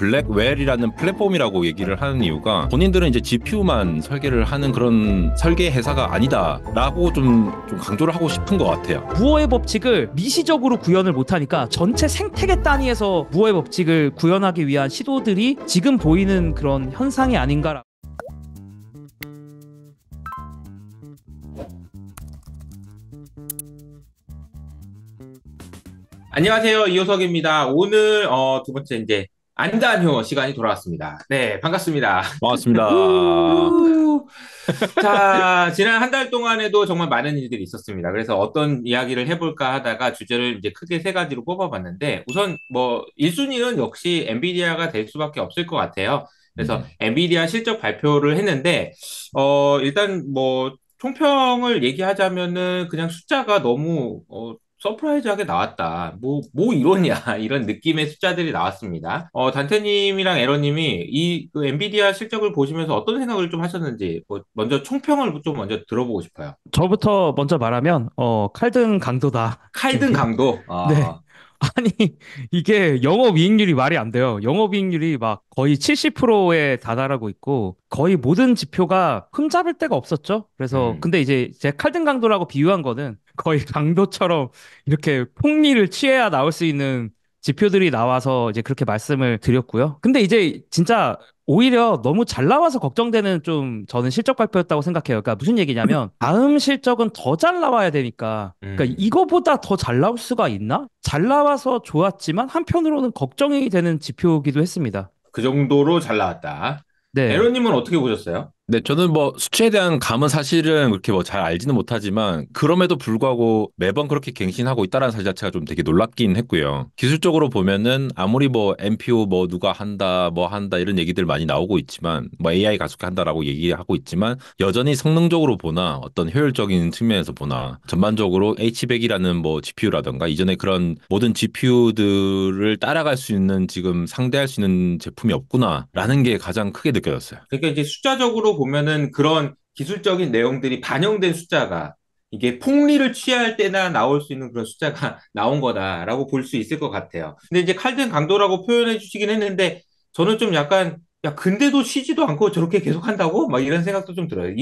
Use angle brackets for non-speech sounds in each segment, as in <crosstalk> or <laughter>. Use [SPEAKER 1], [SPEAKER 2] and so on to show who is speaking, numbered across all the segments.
[SPEAKER 1] 블랙웰이라는 플랫폼이라고 얘기를 하는 이유가 본인들은 이제 GPU만 설계를 하는 그런 설계 회사가 아니다라고 좀, 좀 강조를 하고 싶은 것 같아요. 무어의 법칙을
[SPEAKER 2] 미시적으로 구현을 못하니까 전체 생태계 단위에서 무어의 법칙을 구현하기 위한 시도들이 지금 보이는 그런 현상이 아닌가라. 고
[SPEAKER 1] 안녕하세요 이호석입니다. 오늘 어, 두 번째 이제 안단효 시간이 돌아왔습니다. 네, 반갑습니다. 반갑습니다. <laughs> 자, 지난 한 달 동안에도 정말 많은 일들이 있었습니다. 그래서 어떤 이야기를 해볼까 하다가 주제를 이제 크게 세 가지로 뽑아봤는데 우선 뭐 1순위는 역시 엔비디아가 될 수밖에 없을 것 같아요. 그래서 음. 엔비디아 실적 발표를 했는데 어 일단 뭐 총평을 얘기하자면은 그냥 숫자가 너무 어, 서프라이즈하게 나왔다. 뭐, 뭐 이러냐. <laughs> 이런 느낌의 숫자들이 나왔습니다. 어, 단테님이랑 에러님이 이그 엔비디아 실적을 보시면서 어떤 생각을 좀 하셨는지, 뭐 먼저 총평을 좀 먼저 들어보고 싶어요.
[SPEAKER 2] 저부터 먼저 말하면, 어, 칼등 강도다. 칼등 강도? 아. 네. 아니, 이게 영업이익률이 말이 안 돼요. 영업이익률이 막 거의 70%에 다다하고 있고, 거의 모든 지표가 흠잡을 데가 없었죠. 그래서, 음. 근데 이제 제 칼등 강도라고 비유한 거는, 거의 강도처럼 이렇게 폭리를 취해야 나올 수 있는 지표들이 나와서 이제 그렇게 말씀을 드렸고요. 근데 이제 진짜 오히려 너무 잘 나와서 걱정되는 좀 저는 실적 발표였다고 생각해요. 그러니까 무슨 얘기냐면 <clears throat> 다음 실적은 더 잘 나와야 되니까 그러니까 음. 이거보다 더 잘 나올 수가 있나? 잘 나와서 좋았지만 한편으로는 걱정이 되는 지표기도 했습니다.
[SPEAKER 1] 그 정도로 잘 나왔다. 네. 에러님은 어떻게 보셨어요? 네, 저는 뭐 수치에 대한 감은 사실은 그렇게 뭐 잘 알지는 못하지만 그럼에도 불구하고 매번 그렇게 갱신하고 있다라는 사실 자체가 좀 되게 놀랍긴 했고요. 기술적으로 보면은 아무리 뭐 n p o 뭐 누가 한다 뭐 한다 이런 얘기들 많이 나오고 있지만 뭐 AI 가속화 한다라고 얘기하고 있지만 여전히 성능적으로 보나 어떤 효율적인 측면에서 보나 전반적으로 H100이라는 뭐 GPU라던가 이전에 그런 모든 GPU들을 따라갈 수 있는 지금 상대할 수 있는 제품이 없구나라는 게 가장 크게 느껴졌어요. 그러니까 이제 숫자적으로 보면은 그런 기술적인 내용들이 반영된 숫자가 이게 폭리를 취할 때나 나올 수 있는 그런 숫자가 <laughs> 나온 거다라고 볼 수 있을 것 같아요. 근데 이제 칼든 강도라고 표현해 주시긴 했는데 저는 좀 약간 야 근데도 쉬지도 않고 저렇게 계속 한다고 막 이런 생각도 좀 들어요.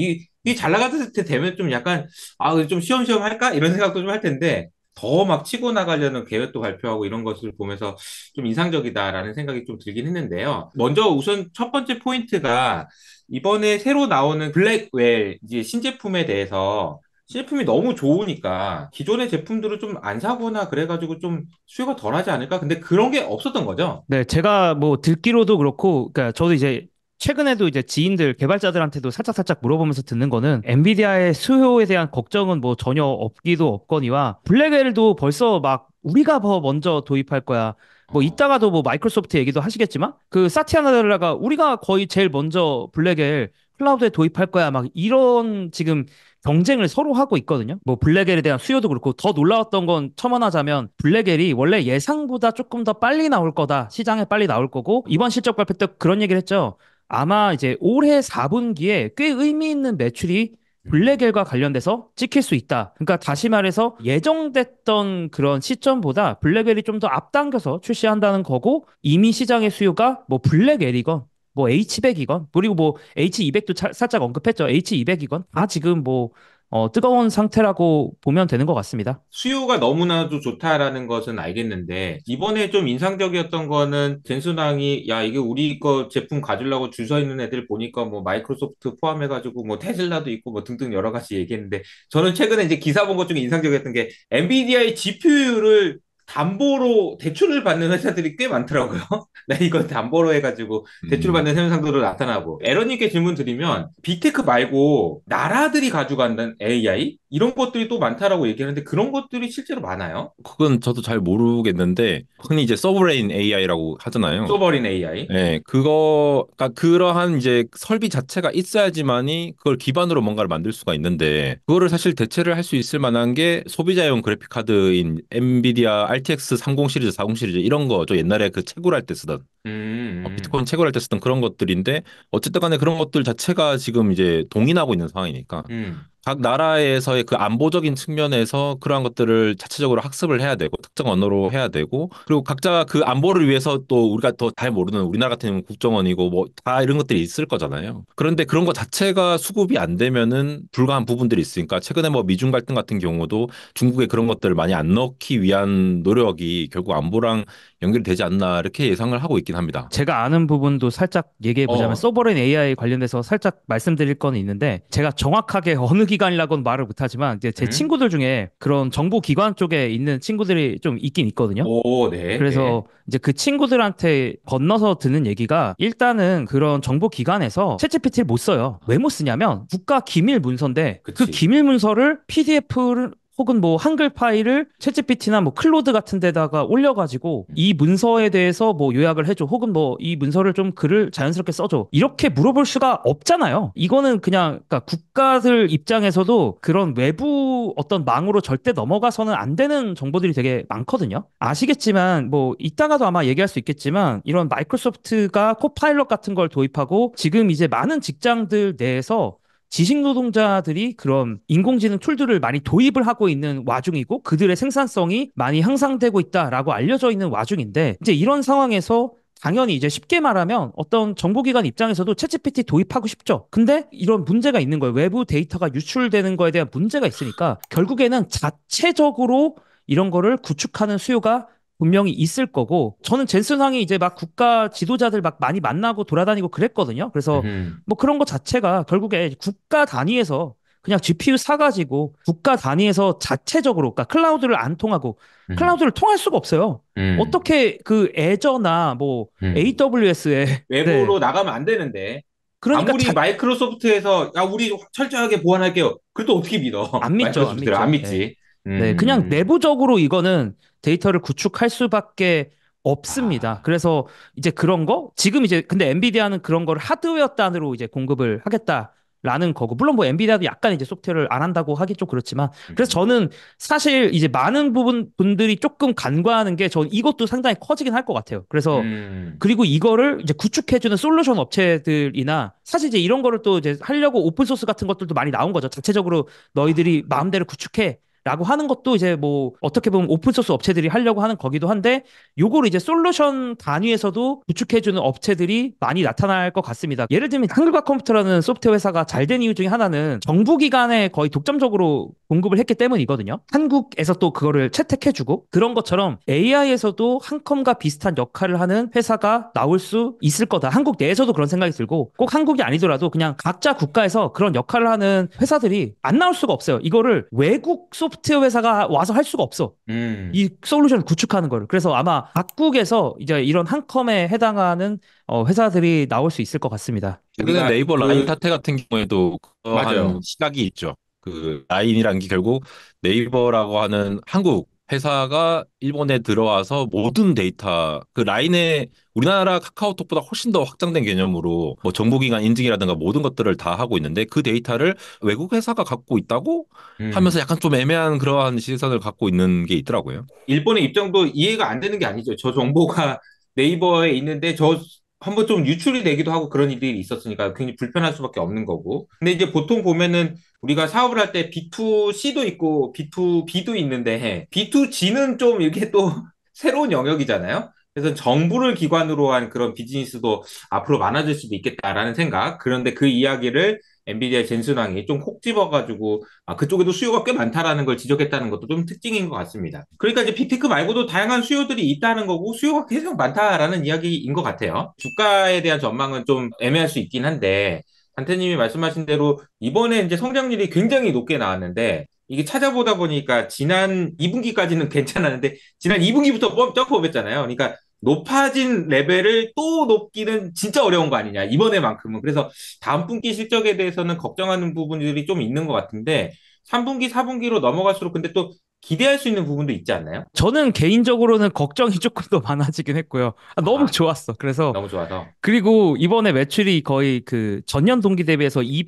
[SPEAKER 1] 이이잘나갔을때 되면 좀 약간 아좀 쉬엄쉬엄 할까 이런 생각도 좀 할 텐데 더막 치고 나가려는 계획도 발표하고 이런 것을 보면서 좀 인상적이다라는 생각이 좀 들긴 했는데요. 먼저 우선 첫 번째 포인트가 이번에 새로 나오는 블랙웰 이제 신제품에 대해서 신 제품이 너무 좋으니까 기존의 제품들을 좀 안 사거나 그래가지고 좀 수요가 덜하지 않을까? 근데 그런 게 없었던 거죠.
[SPEAKER 2] 네, 제가 뭐 듣기로도 그렇고, 그러니까 저도 이제 최근에도 이제 지인들 개발자들한테도 살짝 살짝 물어보면서 듣는 거는 엔비디아의 수요에 대한 걱정은 뭐 전혀 없기도 없거니와 블랙웰도 벌써 막 우리가 더 먼저 도입할 거야. 뭐 이따가도 뭐 마이크로소프트 얘기도 하시겠지만 그 사티아 나델라가 우리가 거의 제일 먼저 블랙웰 클라우드에 도입할 거야 막 이런 지금 경쟁을 서로 하고 있거든요. 뭐블랙웰에 대한 수요도 그렇고 더 놀라웠던 건 첨언하자면 블랙웰이 원래 예상보다 조금 더 빨리 나올 거다. 시장에 빨리 나올 거고 이번 실적 발표 때 그런 얘기를 했죠. 아마 이제 올해 4분기에 꽤 의미 있는 매출이 블랙엘과 음. 관련돼서 찍힐 수 있다. 그러니까 다시 말해서 예정됐던 그런 시점보다 블랙엘이 좀 더 앞당겨서 출시한다는 거고 이미 시장의 수요가 뭐 블랙엘이건 뭐 H100이건 그리고 뭐 H200도 차, 살짝 언급했죠. H200이건 아 지금 뭐 어, 뜨거운 상태라고 보면 되는 것 같습니다.
[SPEAKER 1] 수요가 너무나도 좋다라는 것은 알겠는데 이번에 좀 인상적이었던 거는 젠순왕이 야 이게 우리 거 제품 가지려고 줄 서 있는 애들 보니까 뭐 마이크로소프트 포함해가지고 뭐 테슬라도 있고 뭐 등등 여러 가지 얘기했는데 저는 최근에 이제 기사 본 것 중에 인상적이었던 게 엔비디아의 GPU를 담보로 대출을 받는 회사들이 꽤 많더라고요. 나 <laughs> 네, 이거 담보로 해가지고 대출 음. 받는 현상들도 나타나고. 에런님께 질문 드리면 빅테크 말고 나라들이 가져간다는 AI 이런 것들이 또 많다라고 얘기하는데 그런 것들이 실제로 많아요? 그건 저도 잘 모르겠는데 흔히 이제 서브레인 AI라고 하잖아요. 서브레인 AI. 네, 그거 그러니까 그러한 이제 설비 자체가 있어야지만이 그걸 기반으로 뭔가를 만들 수가 있는데 그거를 사실 대체를 할 수 있을 만한 게 소비자용 그래픽 카드인 엔비디아 RTX 30 시리즈, 40 시리즈 이런 거죠. 옛날에 그 채굴할 때 쓰던 음... 어, 비트코인 채굴할 때 쓰던 그런 것들인데 어쨌든 간에 그런 것들 자체가 지금 이제 동인하고 있는 상황이니까 음. 각 나라에서의 그 안보적인 측면에서 그러한 것들을 자체적으로 학습을 해야 되고 특정 언어로 해야 되고 그리고 각자 그 안보를 위해서 또 우리가 더 잘 모르는 우리나라 같은 경우는 국정원이고 뭐 다 이런 것들이 있을 거잖아요. 그런데 그런 것 자체가 수급이 안 되면은 불가한 부분들이 있으니까 최근에 뭐 미중 갈등 같은 경우도 중국에 그런 것들을 많이 안 넣기 위한 노력이 결국 안보랑 연결되지 않나 이렇게 예상을 하고 있긴 합니다. 제가 아는 부분도 살짝 얘기해 보자면 어.
[SPEAKER 2] 서버린 AI 관련돼서 살짝 말씀드릴 건 있는데 제가 정확하게 <laughs> 어느 기관이라고는 말을 못하지만 이제 제 음. 친구들 중에 그런 정부 기관 쪽에 있는 친구들이 좀 있긴 있거든요. 오, 네. 그래서 네. 이제 그 친구들한테 건너서 듣는 얘기가 일단은 그런 정부 기관에서 챗 g 피티를못 써요. 왜 못 쓰냐면 국가 기밀 문서인데 그 그치. 그 기밀 문서를 PDF를 혹은 뭐 한글 파일을 챗 g 피티나뭐 클로드 같은 데다가 올려가지고 이 문서에 대해서 뭐 요약을 해줘 혹은 뭐 이 문서를 좀 글을 자연스럽게 써줘 이렇게 물어볼 수가 없잖아요. 이거는 그냥 그러니까 국가들 입장에서도 그런 외부 어떤 망으로 절대 넘어가서는 안 되는 정보들이 되게 많거든요. 아시겠지만 뭐 이따가도 아마 얘기할 수 있겠지만 이런 마이크로소프트가 코파일럿 같은 걸 도입하고 지금 이제 많은 직장들 내에서 지식 노동자들이 그런 인공지능 툴들을 많이 도입을 하고 있는 와중이고 그들의 생산성이 많이 향상되고 있다라고 알려져 있는 와중인데 이제 이런 상황에서 당연히 이제 쉽게 말하면 어떤 정보기관 입장에서도 챗GPT 도입하고 싶죠. 근데 이런 문제가 있는 거예요. 외부 데이터가 유출되는 거에 대한 문제가 있으니까 결국에는 자체적으로 이런 거를 구축하는 수요가 분명히 있을 거고 저는 젠슨왕이 이제 막 국가 지도자들 막 많이 만나고 돌아다니고 그랬거든요. 그래서 음. 뭐 그런 거 자체가 결국에 국가 단위에서 그냥 GPU 사가지고 국가 단위에서 자체적으로 그러니까 클라우드를 안 통하고 음. 클라우드를 통할 수가 없어요. 음. 어떻게 그 애저나 뭐 음. AWS에
[SPEAKER 1] 외부로 네. 나가면 안 되는데 그러니까 아무리 자... 마이크로소프트에서 야 우리 철저하게 보완할게요. 그래도 어떻게 믿어? 안 믿죠. 안, 믿죠. 안 믿지. 네. 네, 음.
[SPEAKER 2] 그냥 내부적으로 이거는 데이터를 구축할 수밖에 없습니다. 아. 그래서 이제 그런 거 지금 이제 근데 엔비디아는 그런 걸 하드웨어 단으로 이제 공급을 하겠다라는 거고 물론 뭐 엔비디아도 약간 이제 소프트웨어를 안 한다고 하기 좀 그렇지만 그래서 음. 저는 사실 이제 많은 부분 분들이 조금 간과하는 게 전 이것도 상당히 커지긴 할 것 같아요. 그래서 음. 그리고 이거를 이제 구축해주는 솔루션 업체들이나 사실 이제 이런 거를 또 이제 하려고 오픈 소스 같은 것들도 많이 나온 거죠. 자체적으로 너희들이 마음대로 구축해 라고 하는 것도 이제 뭐 어떻게 보면 오픈소스 업체들이 하려고 하는 거기도 한데 요걸 이제 솔루션 단위에서도 구축해주는 업체들이 많이 나타날 것 같습니다. 예를 들면 한글과 컴퓨터라는 소프트웨어 회사가 잘 된 이유 중에 하나는 정부기관에 거의 독점적으로 공급을 했기 때문이거든요. 한국에서 또 그거를 채택해주고 그런 것처럼 AI에서도 한컴과 비슷한 역할을 하는 회사가 나올 수 있을 거다. 한국 내에서도 그런 생각이 들고 꼭 한국이 아니더라도 그냥 각자 국가에서 그런 역할을 하는 회사들이 안 나올 수가 없어요. 이거를 외국 소 소프트 회사가 와서 할 수가 없어. 음. 이 솔루션을 구축하는 거를. 그래서 아마 각국에서 이제 이런 한컴에 해당하는 어, 회사들이 나올 수 있을 것 같습니다.
[SPEAKER 1] 최근에 네, 그러니까 네이버 그 라인 사태 같은 경우에도 맞아 시각이 있죠. 그 라인이란 게 결국 네이버라고 하는 한국 회사가 일본에 들어와서 모든 데이터 그 라인의 우리나라 카카오톡보다 훨씬 더 확장된 개념으로 뭐 정부기관 인증이라든가 모든 것들을 다 하고 있는데 그 데이터를 외국 회사가 갖고 있다고 음. 하면서 약간 좀 애매한 그러한 시선을 갖고 있는 게 있더라고요. 일본의 입장도 이해가 안 되는 게 아니죠. 저 정보가 <laughs> 네이버에 있는데 저 한번 좀 유출이 되기도 하고 그런 일이 있었으니까 굉장히 불편할 수밖에 없는 거고. 근데 이제 보통 보면은 우리가 사업을 할 때 B2C도 있고 B2B도 있는데 해. B2G는 좀이게또 새로운 영역이잖아요. 그래서 정부를 기관으로 한 그런 비즈니스도 앞으로 많아질 수도 있겠다라는 생각. 그런데 그 이야기를 엔비디아 젠슨왕이 좀 콕 집어가지고 아, 그쪽에도 수요가 꽤 많다라는 걸 지적했다는 것도 좀 특징인 것 같습니다. 그러니까 이제 비테크 말고도 다양한 수요들이 있다는 거고 수요가 계속 많다라는 이야기인 것 같아요. 주가에 대한 전망은 좀 애매할 수 있긴 한데 단태님이 말씀하신 대로 이번에 이제 성장률이 굉장히 높게 나왔는데 이게 찾아보다 보니까 지난 2분기까지는 <laughs> 괜찮았는데 지난 2분기부터 점프업했잖아요. 그러니까 높아진 레벨을 또 높기는 진짜 어려운 거 아니냐 이번에만큼은 그래서 다음 분기 실적에 대해서는 걱정하는 부분들이 좀 있는 것 같은데 3분기 4분기로 넘어갈수록 근데 또 기대할 수 있는 부분도 있지 않나요? 저는 개인적으로는 걱정이 조금 더 많아지긴 했고요. 아, 너무 아, 좋았어. 그래서 너무 좋아서.
[SPEAKER 2] 그리고 이번에 매출이 거의 그 전년 동기 대비해서 2 6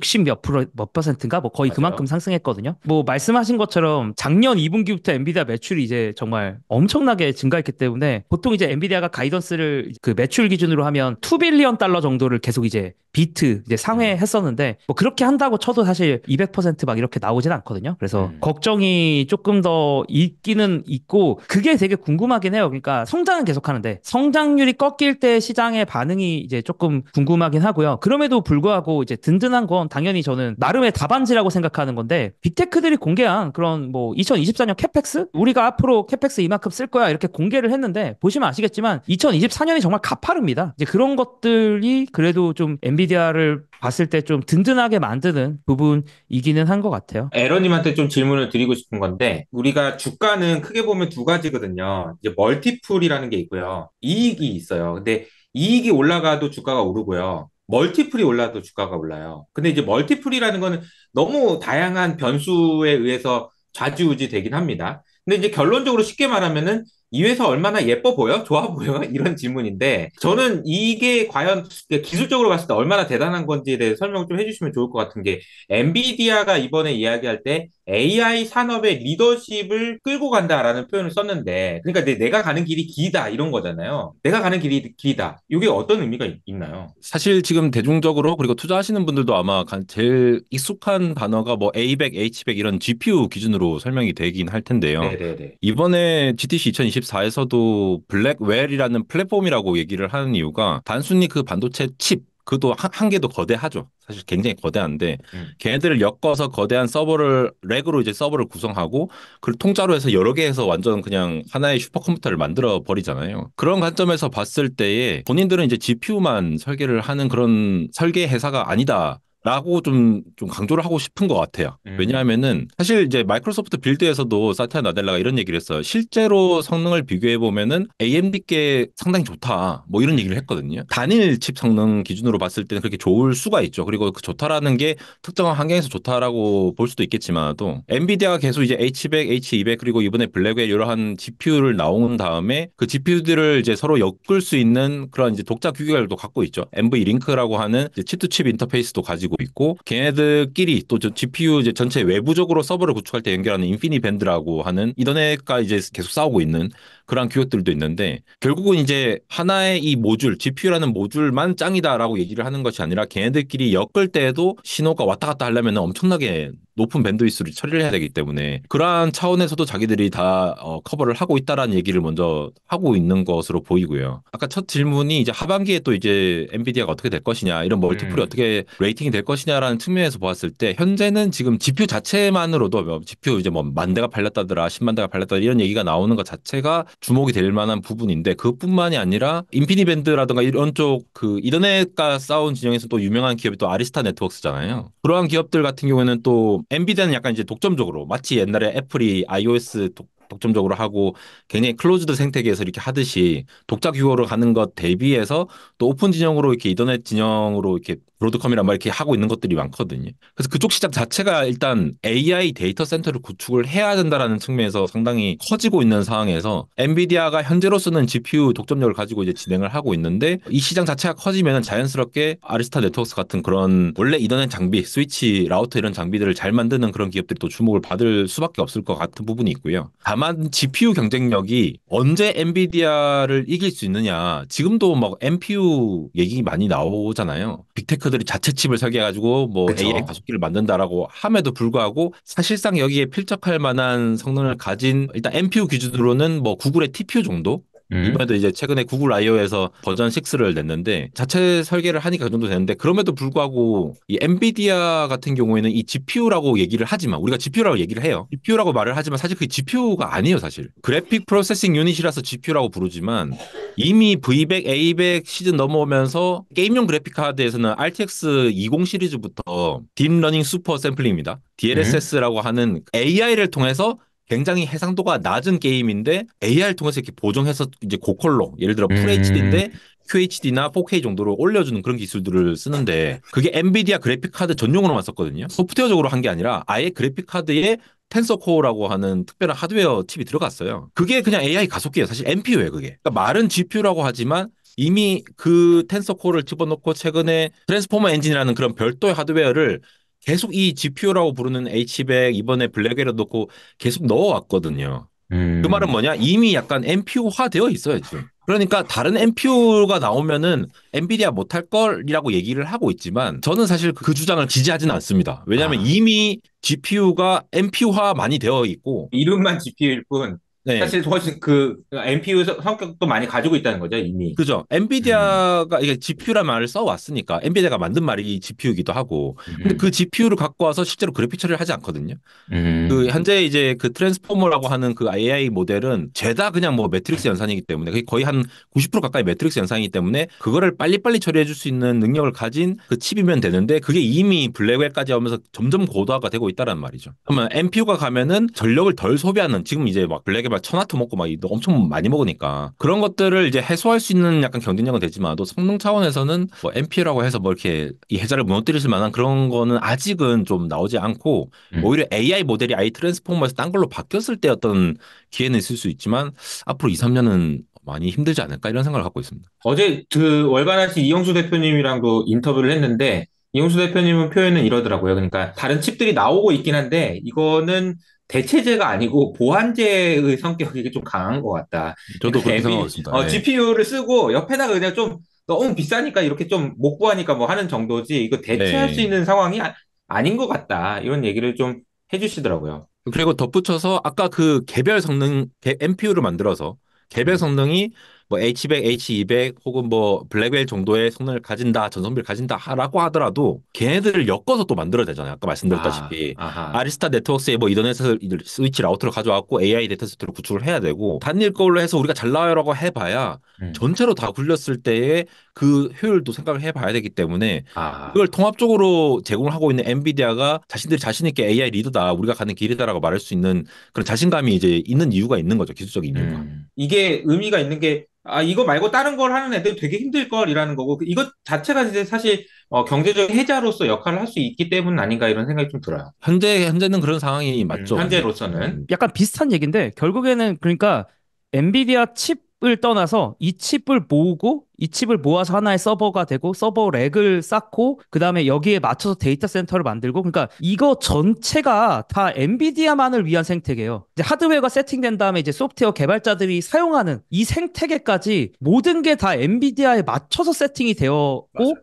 [SPEAKER 2] 0몇 프로 몇 퍼센트인가 뭐 거의 맞아요. 그만큼 상승했거든요. 뭐 말씀하신 것처럼 작년 2분기부터 엔비디아 매출이 이제 정말 엄청나게 증가했기 때문에 보통 이제 엔비디아가 가이던스를 그 매출 기준으로 하면 2빌리언 달러 정도를 계속 이제 비트 이제 상회했었는데 뭐 그렇게 한다고 쳐도 사실 200%막 이렇게 나오진 않거든요. 그래서 음. 걱정 과정이 조금 더 있기는 있고 그게 되게 궁금하긴 해요. 그러니까 성장은 계속하는데 성장률이 꺾일 때 시장의 반응이 이제 조금 궁금하긴 하고요. 그럼에도 불구하고 이제 든든한 건 당연히 저는 나름의 답안지라고 생각하는 건데 빅테크들이 공개한 그런 뭐 2024년 캐펙스 우리가 앞으로 캐펙스 이만큼 쓸 거야 이렇게 공개를 했는데 보시면 아시겠지만 2024년이 정말 가파릅니다. 이제 그런 것들이 그래도 좀 엔비디아를 봤을 때 좀 든든하게 만드는 부분이기는 한 것 같아요.
[SPEAKER 1] 에러님한테좀 질문을 드리고 드리고 싶은 건데 우리가 주가는 크게 보면 두 가지거든요. 이제 멀티플이라는 게 있고요. 이익이 있어요. 근데 이익이 올라가도 주가가 오르고요. 멀티플이 올라도 주가가 올라요. 근데 이제 멀티플이라는 거는 너무 다양한 변수에 의해서 좌지우지 되긴 합니다. 근데 이제 결론적으로 쉽게 말하면은 이 회사 얼마나 예뻐 보여? 좋아 보여? <laughs> 이런 질문인데 저는 이게 과연 기술적으로 봤을 때 얼마나 대단한 건지에 대해 설명 좀 해주시면 좋을 것 같은 게 엔비디아가 이번에 이야기할 때 AI 산업의 리더십을 끌고 간다라는 표현을 썼는데, 그러니까 내, 가 가는 길이 길다 이런 거잖아요. 내가 가는 길이 길다. 이게 어떤 의미가 있, 나요 사실 지금 대중적으로 그리고 투자하시는 분들도 아마 제일 익숙한 단어가 뭐 A100, H100 이런 GPU 기준으로 설명이 되긴 할 텐데요. 네네네. 이번에 GTC 2024에서도 블랙웰이라는 플랫폼이라고 얘기를 하는 이유가 단순히 그 반도체 칩 그도 한계도 거대하죠. 사실 굉장히 거대한데 음. 걔네들을 엮어서 거대한 서버를 렉으로 이제 서버를 구성하고 그걸 통짜로 해서 여러 개 해서 완전 그냥 하나의 슈퍼컴퓨터를 만들어 버리잖아요. 그런 관점에서 봤을 때에 본인들은 이제 GPU만 설계를 하는 그런 설계 회사가 아니다. 라고 좀, 좀 강조를 하고 싶은 것 같아요. 음. 왜냐하면은 사실 이제 마이크로소프트 빌드에서도 사티아 나델라가 이런 얘기를 했어요. 실제로 성능을 비교해보면은 AMD께 상당히 좋다. 뭐 이런 얘기를 했거든요. 단일 칩 성능 기준으로 봤을 때는 그렇게 좋을 수가 있죠. 그리고 그 좋다라는 게 특정한 환경에서 좋다라고 볼 수도 있겠지만도 엔비디아가 계속 이제 H100, H200 그리고 이번에 블랙에 이러한 GPU를 나온 다음에 그 GPU들을 이제 서로 엮을 수 있는 그런 이제 독자 규격을 갖고 있죠. MV 링크라고 하는 칩투칩 인터페이스도 가지고 있고 걔네들끼리 또저 GPU 이제 전체 외부적으로 서버를 구축할 때 연결하는 인피니 밴드라고 하는 이더넷과 이제 계속 싸우고 있는 그런 기업들도 있는데 결국은 이제 하나의 이 모듈 GPU라는 모듈만 짱이다라고 얘기를 하는 것이 아니라 걔네들끼리 엮을 때에도 신호가 왔다 갔다 하려면 엄청나게 높은 밴드 위스를 처리를 해야 되기 때문에 그러한 차원에서도 자기들이 다 어, 커버를 하고 있다라는 얘기를 먼저 하고 있는 것으로 보이고요. 아까 첫 질문이 이제 하반기에 또 이제 엔비디아가 어떻게 될 것이냐 이런 멀티플이 음. 어떻게 레이팅이 될 것이냐라는 측면에서 보았을 때 현재는 지금 지표 자체만으로도 뭐 지표 이제 뭐 만 대가 팔렸다더라 십만 대가 팔렸다 이런 얘기가 나오는 것 자체가 주목이 될 만한 부분인데 그뿐만이 아니라 인피니 밴드라든가 이런 쪽 그 이더넷과 싸운 진영에서 또 유명한 기업이 또 아리스타 네트워크스잖아요. 그러한 기업들 같은 경우에는 또 엔비디아는 약간 이제 독점적으로 마치 옛날에 애플이 iOS 독, 독점적으로 하고 굉장히 클로즈드 생태계에서 이렇게 하듯이 독자 규모로 가는 것 대비해서 또 오픈 진영으로 이렇게 이더넷 진영으로 이렇게 로드컴이란말 이렇게 하고 있는 것들이 많거든요. 그래서 그쪽 시장 자체가 일단 AI 데이터 센터를 구축을 해야 된다라는 측면에서 상당히 커지고 있는 상황에서 엔비디아가 현재로 서는 GPU 독점력을 가지고 이제 진행을 하고 있는데 이 시장 자체가 커지면 자연스럽게 아리스타 네트워크스 같은 그런 원래 이더넷 장비, 스위치, 라우터 이런 장비들을 잘 만드는 그런 기업들이 또 주목을 받을 수밖에 없을 것 같은 부분이 있고요. 다만 GPU 경쟁력이 언제 엔비디아를 이길 수 있느냐 지금도 막 NPU 얘기 많이 나오잖아요. 빅테크 테크들이 자체 칩을 설계해가지고 뭐 그쵸. AI 가속기를 만든다라고 함에도 불구하고 사실상 여기에 필적할 만한 성능을 가진 일단 NPU 기준으로는 뭐 구글의 TPU 정도 음. 이번에도 이제 최근에 구글 I/O에서 버전 6를 냈는데 자체 설계를 하니까 그 정도 되는데 그럼에도 불구하고 이 엔비디아 같은 경우에는 이 GPU라고 얘기를 하지만 우리가 GPU라고 얘기를 해요. GPU라고 말을 하지만 사실 그게 GPU가 아니에요, 사실. 그래픽 프로세싱 유닛이라서 GPU라고 부르지만 이미 V100, A100 시즌 넘어오면서 게임용 그래픽 카드에서는 RTX 20 시리즈부터 딥러닝 슈퍼 샘플링입니다. DLSS라고 음. 하는 AI를 통해서 굉장히 해상도가 낮은 게임인데 AR 통해서 이렇게 보정해서 이제 고컬로 예를 들어 FHD인데 음. QHD나 4K 정도로 올려주는 그런 기술들을 쓰는데 그게 엔비디아 그래픽 카드 전용으로만 썼거든요. 소프트웨어적으로 한 게 아니라 아예 그래픽 카드에 텐서코어라고 하는 특별한 하드웨어 칩이 들어갔어요. 그게 그냥 AI 가속기예요. 사실 NPU예요, 그게. 그러니까 말은 GPU라고 하지만 이미 그 텐서코어를 집어넣고 최근에 트랜스포머 엔진이라는 그런 별도의 하드웨어를 계속 이 GPU라고 부르는 H100 이번에 블랙에를 넣고 계속 넣어왔거든요. 그 음. 그 말은 뭐냐? 이미 약간 NPU화 되어 있어요, 지금. 그러니까 다른 NPU가 나오면은 엔비디아 못할 걸이라고 얘기를 하고 있지만 저는 사실 그 주장을 지지하진 않습니다. 왜냐하면 아. 이미 GPU가 NPU화 많이 되어 있고 이름만 GPU일 뿐 네. 사실 훨씬 뭐 그 NPU 성격도 많이 가지고 있다는 거죠 이미. 그죠. 엔비디아가 음. 이게 GPU란 말을 써왔으니까 엔비디아가 만든 말이 GPU이기도 하고. 음. 근데 그 GPU를 갖고 와서 실제로 그래픽 처리를 하지 않거든요. 음. 그 현재 이제 그 트랜스포머라고 하는 그 AI 모델은 죄다 그냥 뭐 매트릭스 연산이기 때문에 거의 한 90% 가까이 매트릭스 연산이기 때문에 그거를 빨리빨리 처리해줄 수 있는 능력을 가진 그 칩이면 되는데 그게 이미 블랙웰까지 하면서 점점 고도화가 되고 있다는 말이죠. 그러면 NPU가 가면은 전력을 덜 소비하는 지금 이제 막 블랙에 막 천하토 먹고 막 엄청 많이 먹으니까 그런 것들을 이제 해소할 수 있는 약간 경쟁력은 되지만 도 성능 차원에서는 뭐 MP라고 해서 뭐 이렇게 이 해자를 무너뜨릴실 만한 그런 거는 아직은 좀 나오지 않고 음. 오히려 AI 모델이 아이 트랜스포머에서 딴 걸로 바뀌었을 때 어떤 기회는 있을 수 있지만 앞으로 2, 3년은 많이 힘들지 않을까 이런 생각을 갖고 있습니다. 어제 그 월반아시 이영수 대표님이랑도 인터뷰를 했는데 이영수 대표님은 표현은 이러더라고요. 그러니까 다른 칩들이 나오고 있긴 한데 이거는 대체제가 아니고 보완제의 성격이 좀 강한 것 같다. 저도 그렇게 생각하습니다 어, 네. GPU를 쓰고 옆에다가 그냥 좀 너무 비싸니까 이렇게 좀 못 구하니까 뭐 하는 정도지 이거 대체할 네. 수 있는 상황이 아, 닌것 같다. 이런 얘기를 좀 해주시더라고요. 그리고 덧붙여서 아까 그 개별 성능 개, MPU를 만들어서 개별 음. 성능이 음. 뭐 H100, H200 혹은 뭐 블랙웰 정도의 성능을 가진다, 전성비를 가진다라고 하더라도 걔네들을 엮어서 또 만들어야 되잖아요. 아까 말씀드렸다시피 아, 리스타 네트워크에 뭐 이더넷을 스위치 라우터를 가져왔고 AI 데이터 세트를 구축을 해야 되고 단일 거울로 해서 우리가 잘 나와요라고 해봐야 음. 전체로 다 굴렸을 때의 그 효율도 생각을 해봐야 되기 때문에 아. 그걸 통합적으로 제공을 하고 있는 엔비디아가 자신들이 자신 있게 AI 리더다, 우리가 가는 길이다라고 말할 수 있는 그런 자신감이 이제 있는 이유가 있는 거죠. 기술적인 이유가. 음. 이게 의미가 있는 게아 이거 말고 다른 걸 하는 애들 되게 힘들 걸이라는 거고 그 이것 자체가 이제 사실 어, 경제적 해자로서 역할을 할 수 있기 때문 아닌가 이런 생각이 좀 들어요. 현재 현재는 그런 상황이 음, 맞죠. 음, 현재로서는
[SPEAKER 2] 약간 비슷한 얘기인데 결국에는 그러니까 엔비디아 칩 칩을 떠나서 이 칩을 모으고 이 칩을 모아서 하나의 서버가 되고 서버 렉을 쌓고 그 다음에 여기에 맞춰서 데이터 센터를 만들고 그러니까 이거 전체가 다 엔비디아만을 위한 생태계예요. 이제 하드웨어가 세팅된 다음에 이제 소프트웨어 개발자들이 사용하는 이 생태계까지 모든 게 다 엔비디아에 맞춰서 세팅이 되었고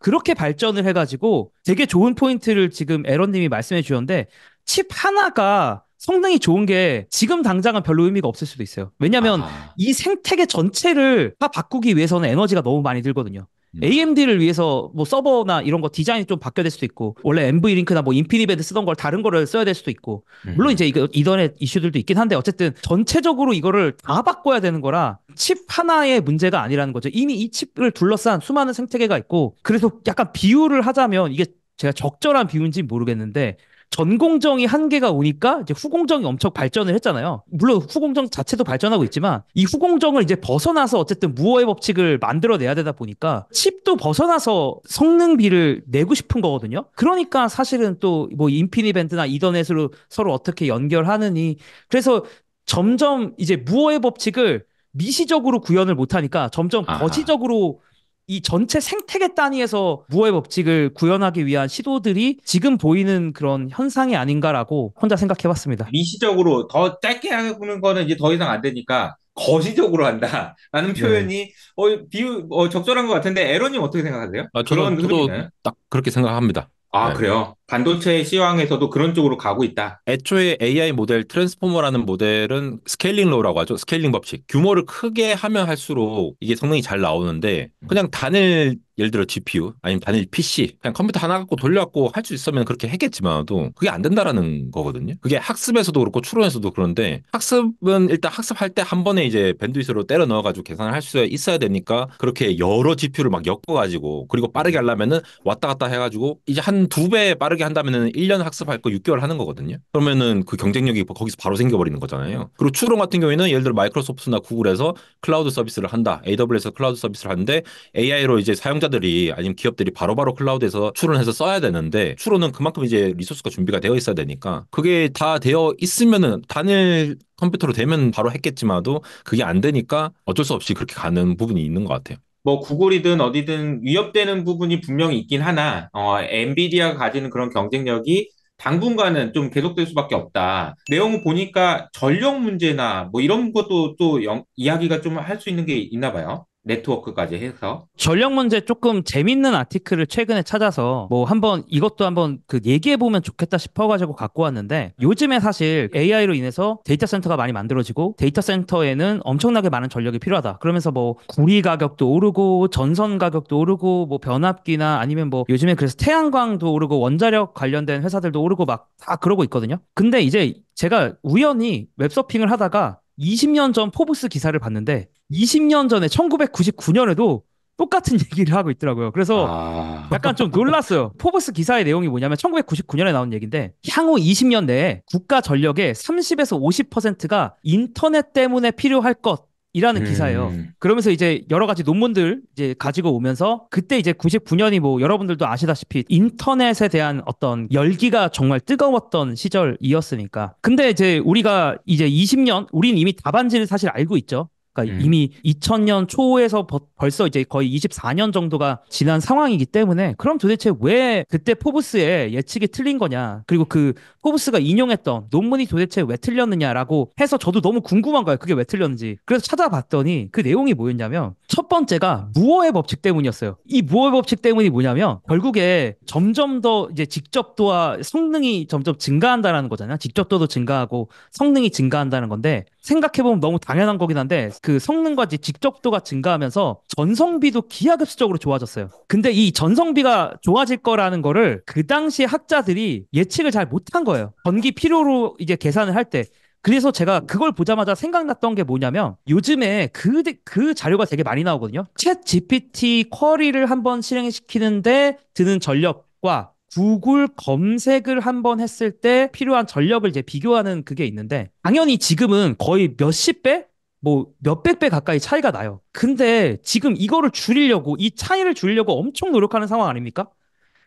[SPEAKER 2] 그렇게 발전을 해가지고 되게 좋은 포인트를 지금 에런님이 말씀해 주셨는데 칩 하나가 성능이 좋은 게 지금 당장은 별로 의미가 없을 수도 있어요. 왜냐하면 아. 이 생태계 전체를 다 바꾸기 위해서는 에너지가 너무 많이 들거든요. 음. AMD를 위해서 뭐 서버나 이런 거 디자인이 좀 바뀌어야 될 수도 있고 원래 MV 링크나 뭐 인피니밴드 쓰던 걸 다른 거를 써야 될 수도 있고 음. 물론 이제 이거 이더넷 이슈들도 있긴 한데 어쨌든 전체적으로 이거를 다 바꿔야 되는 거라 칩 하나의 문제가 아니라는 거죠. 이미 이 칩을 둘러싼 수많은 생태계가 있고 그래서 약간 비유를 하자면 이게 제가 적절한 비유인지 모르겠는데 전공정이 한계가 오니까 이제 후공정이 엄청 발전을 했잖아요. 물론 후공정 자체도 발전하고 있지만 이 후공정을 이제 벗어나서 어쨌든 무어의 법칙을 만들어내야 되다 보니까 칩도 벗어나서 성능비를 내고 싶은 거거든요. 그러니까 사실은 또 뭐 인피니밴드나 이더넷으로 서로 어떻게 연결하느니 그래서 점점 이제 무어의 법칙을 미시적으로 구현을 못하니까 점점 거시적으로 아하. 이 전체 생태계 단위에서 무어의 법칙을 구현하기 위한 시도들이 지금 보이는 그런 현상이 아닌가라고 혼자 생각해 봤습니다.
[SPEAKER 1] 미시적으로 더 짧게 하는 거는 이제 더 이상 안 되니까 거시적으로 한다라는 네. 표현이 네. 어, 비유 어, 적절한 것 같은데 에런님 어떻게 생각하세요? 아, 저는 그런 저도 딱 그렇게 생각합니다. 아, 네. 그래요? 반도체 시황에서도 그런 쪽으로 가고 있다. 애초에 AI 모델 트랜스포머라는 모델은 스케일링 로우라고 하죠. 스케일링 법칙. 규모를 크게 하면 할수록 이게 성능이 잘 나오는데 음. 그냥 단일 예를 들어 GPU 아니면 단일 PC 그냥 컴퓨터 하나 갖고 돌려갖고 할 수 있으면 그렇게 했겠지만도 그게 안 된다라는 거거든요. 그게 학습에서도 그렇고 추론에서도 그런데 학습은 일단 학습할 때 한 번에 이제 밴드위스로 때려 넣어가지고 계산을 할 수 있어야 되니까 그렇게 여러 GPU를 막 엮어가지고 그리고 빠르게 하려면은 왔다 갔다 마스 해가지고 이제 한 두 배 빠르게 한다면은 1년 학습할 거 6개월 하는 거거든요. 그러면은 그 경쟁력이 뭐 거기서 바로 생겨버리는 거잖아요. 그리고 추론 같은 경우에는 예를 들어 마이크로소프트나 구글에서 클라우드 서비스를 한다. AWS에서 클라우드 서비스를 하는데 AI로 이제 사용자들이 아니면 기업들이 바로바로 클라우드에서 추론해서 써야 되는데 추론은 그만큼 이제 리소스가 준비가 되어 있어야 되니까 그게 다 되어 있으면은 단일 컴퓨터로 되면 바로 했겠지만도 그게 안 되니까 어쩔 수 없이 그렇게 가는 부분이 있는 것 같아요. 뭐 구글이든 어디든 위협되는 부분이 분명히 있긴 하나 어, 엔비디아가 가지는 그런 경쟁력이 당분간은 좀 계속될 수밖에 없다. 내용 을 보니까 전력 문제나 뭐 이런 것도 또 영, 이야기가 좀 할 수 있는 게 있나 봐요. 네트워크까지 해서
[SPEAKER 2] 전력 문제 조금 재밌는 아티클을 최근에 찾아서 뭐 한번 이것도 한번 그 얘기해 보면 좋겠다 싶어가지고 갖고 왔는데 요즘에 사실 AI로 인해서 데이터 센터가 많이 만들어지고 데이터 센터에는 엄청나게 많은 전력이 필요하다 그러면서 뭐 구리 가격도 오르고 전선 가격도 오르고 뭐 변압기나 아니면 뭐 요즘에 그래서 태양광도 오르고 원자력 관련된 회사들도 오르고 막 다 그러고 있거든요 근데 이제 제가 우연히 웹서핑을 하다가 20년 전 포브스 기사를 봤는데 20년 전에 1999년에도 똑같은 <laughs> 얘기를 하고 있더라고요. 그래서 아... 약간 좀 놀랐어요. 포브스 기사의 내용이 뭐냐면 1999년에 나온 얘기인데 향후 20년 내에 국가 전력의 30에서 50%가 인터넷 때문에 필요할 것 이라는 음. 기사예요. 그러면서 이제 여러 가지 논문들 이제 가지고 오면서 그때 이제 99년이 뭐 여러분들도 아시다시피 인터넷에 대한 어떤 열기가 정말 뜨거웠던 시절이었으니까. 근데 이제 우리가 이제 20년 우린 이미 답안지를 사실 알고 있죠. 그러니까 음. 이미 2000년 초에서 벌써 이제 거의 24년 정도가 지난 상황이기 때문에 그럼 도대체 왜 그때 포브스의 예측이 틀린 거냐 그리고 그 포브스가 인용했던 논문이 도대체 왜 틀렸느냐라고 해서 저도 너무 궁금한 거예요 그게 왜 틀렸는지 그래서 찾아봤더니 그 내용이 뭐였냐면 첫 번째가 무어의 법칙 때문이었어요 이 무어의 법칙 때문이 뭐냐면 결국에 점점 더 이제 직접도와 성능이 점점 증가한다라는 거잖아요 직접도도 증가하고 성능이 증가한다는 건데 생각해보면 너무 당연한 거긴 한데 그 성능과 직접도가 증가하면서 전성비도 기하급수적으로 좋아졌어요. 근데 이 전성비가 좋아질 거라는 거를 그 당시 학자들이 예측을 잘 못한 거예요. 전기 필요로 이제 계산을 할 때. 그래서 제가 그걸 보자마자 생각났던 게 뭐냐면 요즘에 그, 그 자료가 되게 많이 나오거든요. 챗 GPT 쿼리를 한번 실행시키는데 드는 전력과 구글 검색을 한 번 했을 때 필요한 전력을 이제 비교하는 그게 있는데 당연히 지금은 거의 몇십 배? 뭐 몇백 배 가까이 차이가 나요. 근데 지금 이거를 줄이려고 이 차이를 줄이려고 엄청 노력하는 상황 아닙니까?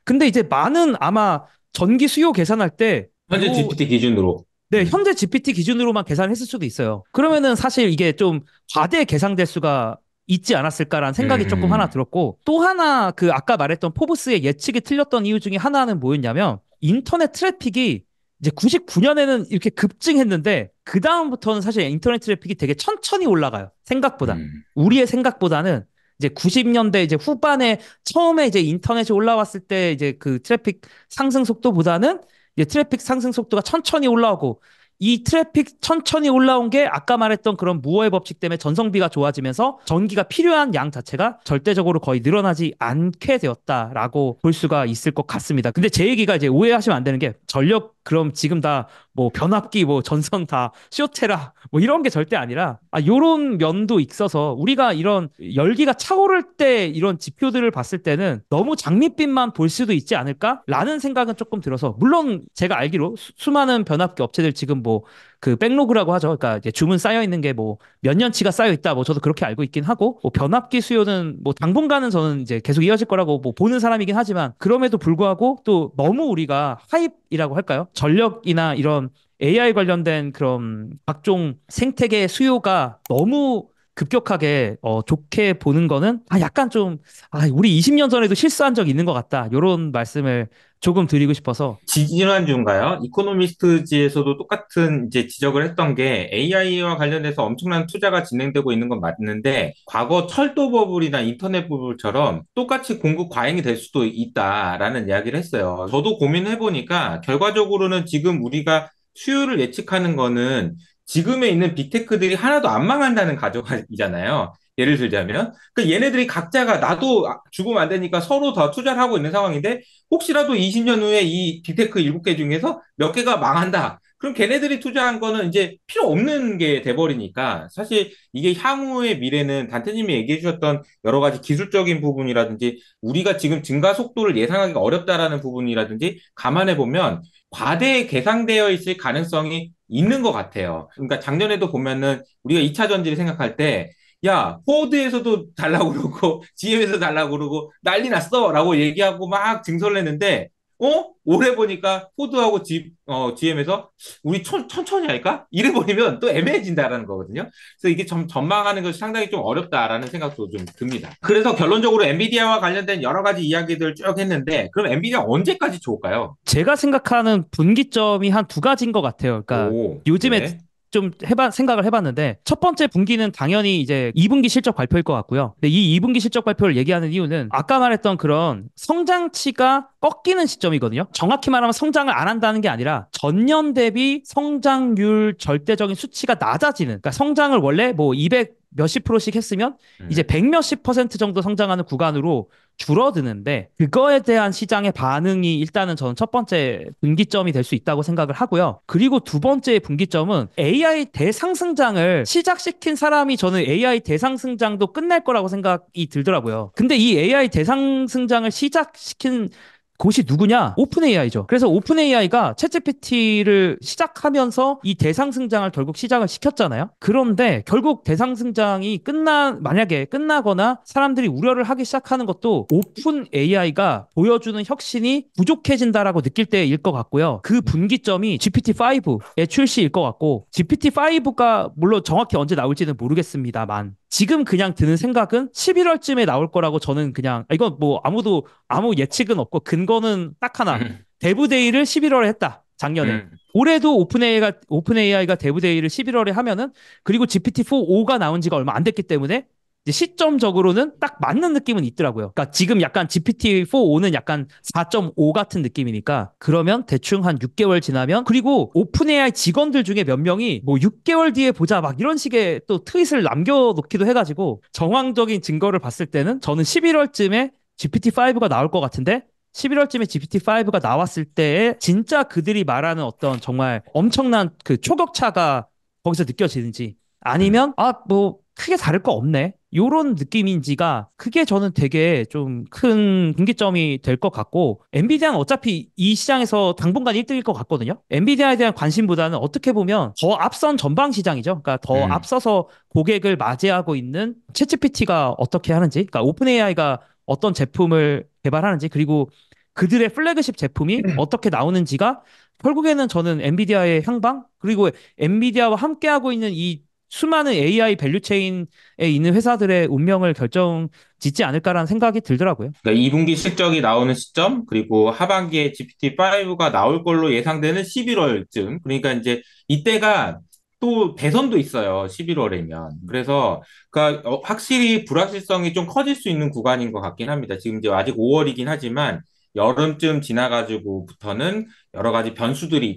[SPEAKER 2] 근데 이제 많은 아마 전기 수요 계산할 때 현재 뭐, GPT 기준으로 네, 음. 현재 GPT 기준으로만 계산했을 수도 있어요. 그러면은 사실 이게 좀 과대 계산 대수가 있지 않았을까라는 생각이 음. 조금 하나 들었고 또 하나 그 아까 말했던 포브스의 예측이 틀렸던 이유 중에 하나는 뭐였냐면 인터넷 트래픽이 이제 99년에는 이렇게 급증했는데 그 다음부터는 사실 인터넷 트래픽이 되게 천천히 올라가요. 생각보다 음. 우리의 생각보다는 이제 90년대 이제 후반에 처음에 이제 인터넷이 올라왔을 때 이제 그 트래픽 상승 속도보다는 이제 트래픽 상승 속도가 천천히 올라오고 이 트래픽 천천히 올라온 게 아까 말했던 그런 무어의 법칙 때문에 전성비가 좋아지면서 전기가 필요한 양 자체가 절대적으로 거의 늘어나지 않게 되었다라고 볼 수가 있을 것 같습니다. 근데 제 얘기가 이제 오해하시면 안 되는 게 전력 그럼 지금 다 뭐 변압기 뭐 전선 다 쇼테라 뭐 이런 게 절대 아니라 아 요런 면도 있어서 우리가 이런 열기가 차오를 때 이런 지표들을 봤을 때는 너무 장밋빛만 볼 수도 있지 않을까라는 생각은 조금 들어서 물론 제가 알기로 수, 많은 변압기 업체들 지금 뭐그 백로그라고 하죠. 그러니까 이제 주문 쌓여 있는 게 뭐 몇 년치가 쌓여 있다. 뭐 저도 그렇게 알고 있긴 하고 뭐 변압기 수요는 뭐 당분간은 저는 이제 계속 이어질 거라고 뭐 보는 사람이긴 하지만 그럼에도 불구하고 또 너무 우리가 하입이라고 할까요? 전력이나 이런 AI 관련된 그런 각종 생태계 수요가 너무 급격하게 어, 좋게 보는 거는 아 약간 좀아 우리 20년 전에도 실수한 적 있는 것 같다 이런 말씀을 조금 드리고 싶어서
[SPEAKER 1] 지난주인가요? 이코노미스트지에서도 똑같은 이제 지적을 했던 게 AI와 관련해서 엄청난 투자가 진행되고 있는 건 맞는데 과거 철도 버블이나 인터넷 버블처럼 똑같이 공급 과잉이 될 수도 있다라는 이야기를 했어요. 저도 고민해 보니까 결과적으로는 지금 우리가 수요를 예측하는 거는 지금에 있는 빅테크들이 하나도 안 망한다는 가정이잖아요. 예를 들자면 그러니까 얘네들이 각자가 나도 죽으면 안 되니까 서로 더 투자를 하고 있는 상황인데 혹시라도 20년 후에 이 빅테크 7개 중에서 몇 개가 망한다. 그럼 걔네들이 투자한 거는 이제 필요 없는 게 돼버리니까 사실 이게 향후의 미래는 단태님이 얘기해 주셨던 여러 가지 기술적인 부분이라든지 우리가 지금 증가 속도를 예상하기가 어렵다라는 부분이라든지 감안해 보면 과대 계상되어 있을 가능성이 있는 것 같아요. 그러니까 작년에도 보면은 우리가 2차 전지를 생각할 때 야, 포드에서도 달라고 그러고, GM에서 <laughs> 달라고 그러고, 난리 났어! 라고 얘기하고 막 증설했는데, 을 어? 올해 보니까 포드하고 G, 어, GM에서 우리 천, 천히 할까? 이래버리면 또 애매해진다라는 거거든요. 그래서 이게 점, 전망하는 것이 상당히 좀 어렵다라는 생각도 좀 듭니다. 그래서 결론적으로 엔비디아와 관련된 여러 가지 이야기들 쭉 했는데 그럼 엔비디아 언제까지 좋을까요?
[SPEAKER 2] 제가 생각하는 분기점이 한 두 가지인 것 같아요. 그러니까 오, 요즘에 네. 좀 해봐 생각을 해봤는데 첫 번째 분기는 당연히 이제 2분기 실적 발표일 것 같고요. 근데 이 2분기 실적 발표를 얘기하는 이유는 아까 말했던 그런 성장치가 꺾이는 시점이거든요. 정확히 말하면 성장을 안 한다는 게 아니라 전년 대비 성장률 절대적인 수치가 낮아지는. 그러니까 성장을 원래 뭐200 몇십 프로씩 했으면 음. 이제 백 몇십 퍼센트 정도 성장하는 구간으로 줄어드는데 그거에 대한 시장의 반응이 일단은 저는 첫 번째 분기점이 될 수 있다고 생각을 하고요. 그리고 두 번째 분기점은 AI 대상승장을 시작시킨 사람이 저는 AI 대상승장도 끝낼 거라고 생각이 들더라고요. 근데 이 AI 대상승장을 시작시킨 그것이 누구냐? 오픈 AI죠. 그래서 오픈 AI가 챗GPT를 시작하면서 이 대상 승장을 결국 시작을 시켰잖아요. 그런데 결국 대상 승장이 끝나 만약에 끝나거나 사람들이 우려를 하기 시작하는 것도 오픈 AI가 보여주는 혁신이 부족해진다라고 느낄 때일 것 같고요. 그 분기점이 GPT-5의 출시일 것 같고 GPT-5가 물론 정확히 언제 나올지는 모르겠습니다만 지금 그냥 드는 생각은 11월쯤에 나올 거라고 저는 그냥 아, 이건 뭐 아무도 아무 예측은 없고 근거는 딱 하나 음. 데브데이를 11월에 했다 작년에 음. 올해도 오픈 AI가 오픈 AI가 데브데이를 11월에 하면은 그리고 GPT 4 5가 나온 지가 얼마 안 됐기 때문에 시점적으로는 딱 맞는 느낌은 있더라고요. 그러니까 지금 약간 GPT-4 5는 약간 4.5 같은 느낌이니까 그러면 대충 한 6개월 지나면 그리고 오픈 AI 직원들 중에 몇 명이 뭐 6개월 뒤에 보자 막 이런 식의 또 트윗을 남겨놓기도 해가지고 정황적인 증거를 봤을 때는 저는 11월쯤에 GPT-5가 나올 것 같은데 11월쯤에 GPT-5가 나왔을 때에 진짜 그들이 말하는 어떤 정말 엄청난 그 초격차가 거기서 느껴지는지 아니면 아뭐 크게 다를 거 없네. 요런 느낌인지가 크게 저는 되게 좀 큰 분기점이 될 것 같고 엔비디아는 어차피 이 시장에서 당분간 1등일 것 같거든요. 엔비디아에 대한 관심보다는 어떻게 보면 더 앞선 전방 시장이죠. 그러니까 더 음. 앞서서 고객을 맞이하고 있는 채찌PT가 어떻게 하는지, 그러니까 오픈 AI가 어떤 제품을 개발하는지 그리고 그들의 플래그십 제품이 음. 어떻게 나오는지가 결국에는 저는 엔비디아의 향방 그리고 엔비디아와 함께하고 있는 이 수많은 AI 밸류체인에 있는 회사들의 운명을 결정 짓지 않을까라는 생각이 들더라고요.
[SPEAKER 1] 그러니까 2분기 실적이 나오는 시점 그리고 하반기에 GPT-5가 나올 걸로 예상되는 11월쯤 그러니까 이제 이때가 또 대선도 있어요. 11월이면. 그래서 그러니까 어, 확실히 불확실성이 좀 커질 수 있는 구간인 것 같긴 합니다. 지금 이제 아직 5월이긴 하지만 여름쯤 지나가지고부터는 여러 가지 변수들이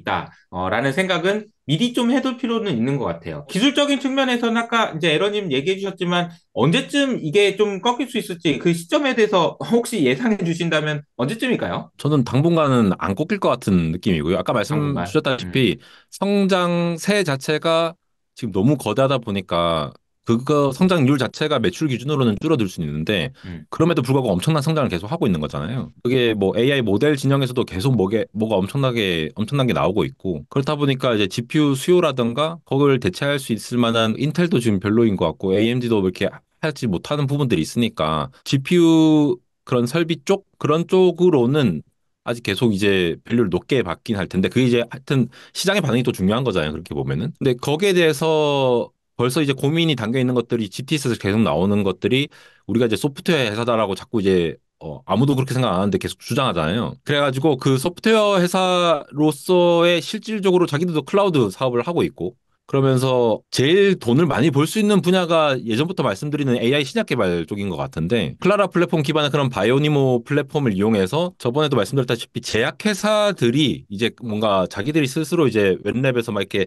[SPEAKER 1] 있다라는 생각은 미리 좀 해둘 필요는 있는 것 같아요. 기술적인 측면에서는 아까 이제 에러님 얘기해 주셨지만 언제쯤 이게 좀 꺾일 수 있을지 그 시점에 대해서 혹시 예상해 주신다면 언제쯤일까요? 저는 당분간은 안 꺾일 것 같은 느낌이고요. 아까 말씀 당분간. 아, 주셨다시피 음. 성장세 자체가 지금 너무 거대하다 보니까 그거 성장률 자체가 매출 기준으로는 줄어들 수는 있는데 음. 그럼에도 불구하고 엄청난 성장을 계속 하고 있는 거잖아요. 그게 뭐 AI 모델 진영에서도 계속 뭐게 뭐가 엄청나게 엄청난 게 나오고 있고 그렇다 보니까 이제 GPU 수요라든가 그걸 대체할 수 있을 만한 인텔도 지금 별로인 것 같고 AMD도 이렇게 하지 못하는 부분들이 있으니까 GPU 그런 설비 쪽 그런 쪽으로는 아직 계속 이제 밸류를 높게 받긴 할 텐데 그게 이제 하여튼 시장의 반응이 또 중요한 거잖아요 그렇게 보면은 근데 거기에 대해서 벌써 이제 고민이 담겨 있는 것들이 GTS에서 계속 나오는 것들이 우리가 이제 소프트웨어 회사다라고 자꾸 이제 어, 아무도 그렇게 생각 안 하는데 계속 주장하잖아요. 그래가지고 그 소프트웨어 회사로서의 실질적으로 자기들도 클라우드 사업을 하고 있고 그러면서 제일 돈을 많이 벌 수 있는 분야가 예전부터 말씀드리는 AI 신약 개발 쪽인 것 같은데 클라라 플랫폼 기반의 그런 바이오니모 플랫폼을 이용해서 저번에도 말씀드렸다시피 제약회사들이 이제 뭔가 자기들이 스스로 이제 웹랩에서 막 이렇게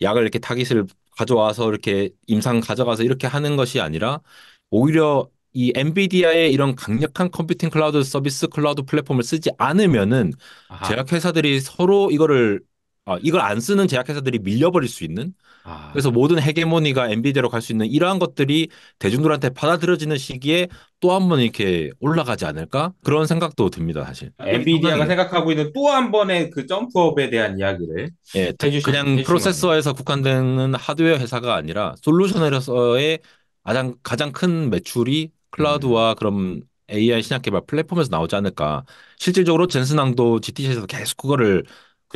[SPEAKER 1] 약을 이렇게 타깃을 가져와서 이렇게 임상 가져가서 이렇게 하는 것이 아니라 오히려 이 엔비디아의 이런 강력한 컴퓨팅 클라우드 서비스 클라우드 플랫폼을 쓰지 않으면은 아하. 제약회사들이 서로 이거를 어, 이걸 안 쓰는 제약회사들이 밀려버릴 수 있는 아. 그래서 모든 헤게모니가 엔비디아로 갈 수 있는 이러한 것들이 대중들한테 받아들여지는 시기에 또 한 번 이렇게 올라가지 않을까 그런 생각도 듭니다 사실 아, 엔비디아가 예, 생각하고 있는 또 한 번의 그 점프업에 대한 이야기를 예, 해주신, 그냥 프로세서에서 국한되는 하드웨어 회사가 아니라 솔루션에서의 가장 가장 큰 매출이 클라우드와 음. 그런 AI 신약 개발 플랫폼에서 나오지 않을까 실질적으로 젠슨왕도 GTC에서 계속 그거를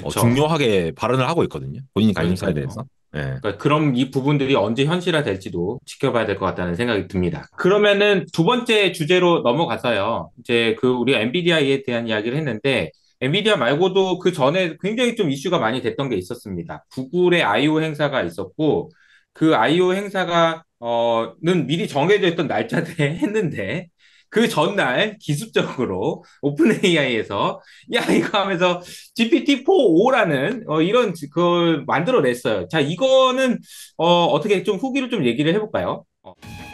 [SPEAKER 1] 어, 중요하게 발언을 하고 있거든요. 본인 관심사에 대해서. 네. 그러니까 그럼 이 부분들이 언제 현실화 될지도 지켜봐야 될 것 같다는 생각이 듭니다. 그러면은 두 번째 주제로 넘어가서요. 이제 그 우리가 엔비디아에 대한 이야기를 했는데 엔비디아 말고도 그 전에 굉장히 좀 이슈가 많이 됐던 게 있었습니다. 구글의 I/O 행사가 있었고 그 I/O 행사가 어는 미리 정해져 있던 날짜에 <laughs> 했는데 그 전날 기습적으로 <laughs> 오픈 AI에서 야 이거 하면서 GPT-4O라는 어, 이런 그걸 만들어냈어요. 자 이거는 어, 어떻게 좀 후기를 좀 얘기를 해볼까요? 어.